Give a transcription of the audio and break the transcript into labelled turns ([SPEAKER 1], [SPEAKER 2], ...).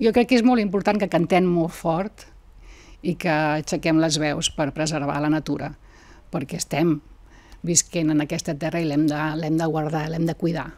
[SPEAKER 1] Jo crec que és molt important que cantem molt fort i que aixequem les veus per preservar la natura, perquè estem visquent en aquesta terra i l'hem de, de guardar, l'hem de cuidar.